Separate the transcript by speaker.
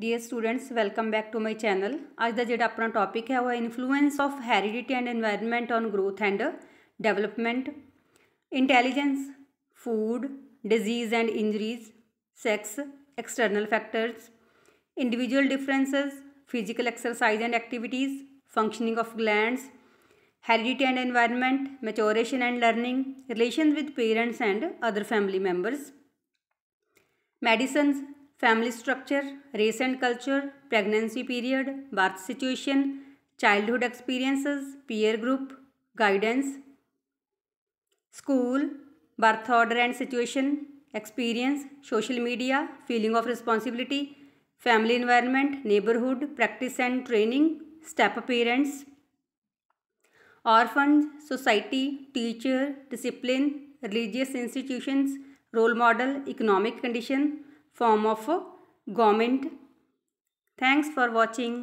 Speaker 1: Dear students welcome back to my channel आज का जो अपना टॉपिक है वह influence of heredity and environment on growth and development intelligence food disease and injuries sex external factors individual differences physical exercise and activities functioning of gland heredity and environment maturation and learning relation with parents and other family members medicines family structure, race and culture, pregnancy period, birth situation, childhood experiences, peer group, guidance, school, birth order and situation, experience, social media, feeling of responsibility, family environment, neighborhood, practice and training, step parents, orphans, society, teacher, discipline, religious institutions, role model, economic condition, form of government. Thanks for watching.